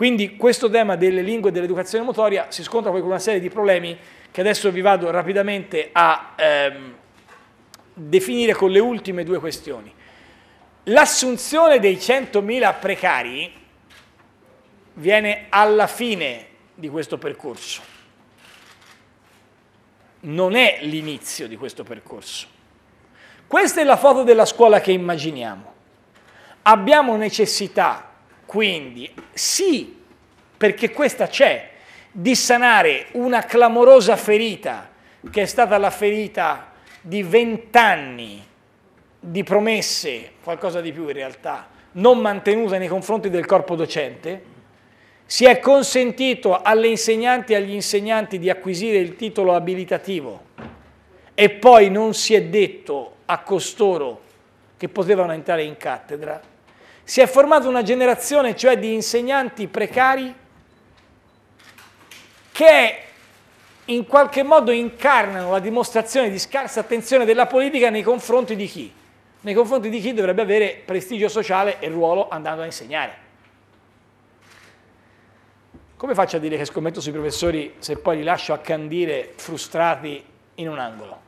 Quindi questo tema delle lingue e dell'educazione motoria si scontra poi con una serie di problemi che adesso vi vado rapidamente a ehm, definire con le ultime due questioni. L'assunzione dei 100.000 precari viene alla fine di questo percorso, non è l'inizio di questo percorso. Questa è la foto della scuola che immaginiamo. Abbiamo necessità quindi sì, perché questa c'è, di sanare una clamorosa ferita che è stata la ferita di vent'anni di promesse, qualcosa di più in realtà, non mantenute nei confronti del corpo docente, si è consentito alle insegnanti e agli insegnanti di acquisire il titolo abilitativo e poi non si è detto a costoro che potevano entrare in cattedra si è formata una generazione, cioè di insegnanti precari, che in qualche modo incarnano la dimostrazione di scarsa attenzione della politica nei confronti di chi? Nei confronti di chi dovrebbe avere prestigio sociale e ruolo andando a insegnare. Come faccio a dire che scommetto sui professori se poi li lascio accandire frustrati in un angolo?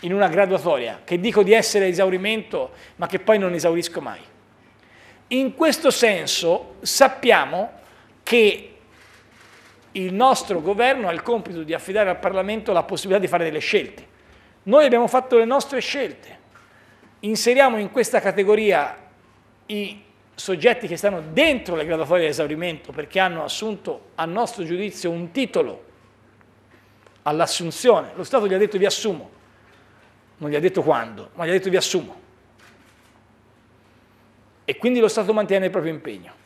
in una graduatoria che dico di essere esaurimento ma che poi non esaurisco mai. In questo senso sappiamo che il nostro governo ha il compito di affidare al Parlamento la possibilità di fare delle scelte. Noi abbiamo fatto le nostre scelte. Inseriamo in questa categoria i soggetti che stanno dentro le graduatorie di esaurimento perché hanno assunto a nostro giudizio un titolo all'assunzione. Lo Stato gli ha detto vi assumo non gli ha detto quando, ma gli ha detto vi assumo. E quindi lo Stato mantiene il proprio impegno.